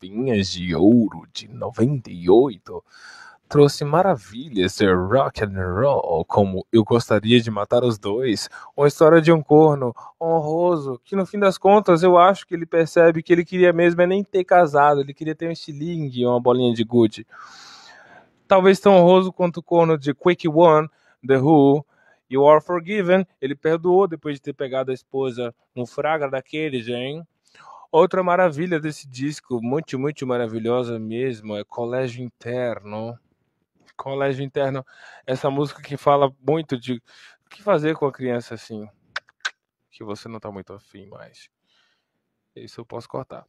Vinhas de Ouro de 98 trouxe maravilhas de rock and roll, como Eu Gostaria de Matar os Dois, ou a história de um corno honroso, que no fim das contas eu acho que ele percebe que ele queria mesmo é nem ter casado, ele queria ter um estilingue, uma bolinha de gude. Talvez tão honroso quanto o corno de Quick One, The Who, You Are Forgiven, ele perdoou depois de ter pegado a esposa no fraga daqueles, hein? Outra maravilha desse disco, muito, muito maravilhosa mesmo, é Colégio Interno. Colégio Interno, essa música que fala muito de o que fazer com a criança assim, que você não tá muito afim mais. Isso eu posso cortar.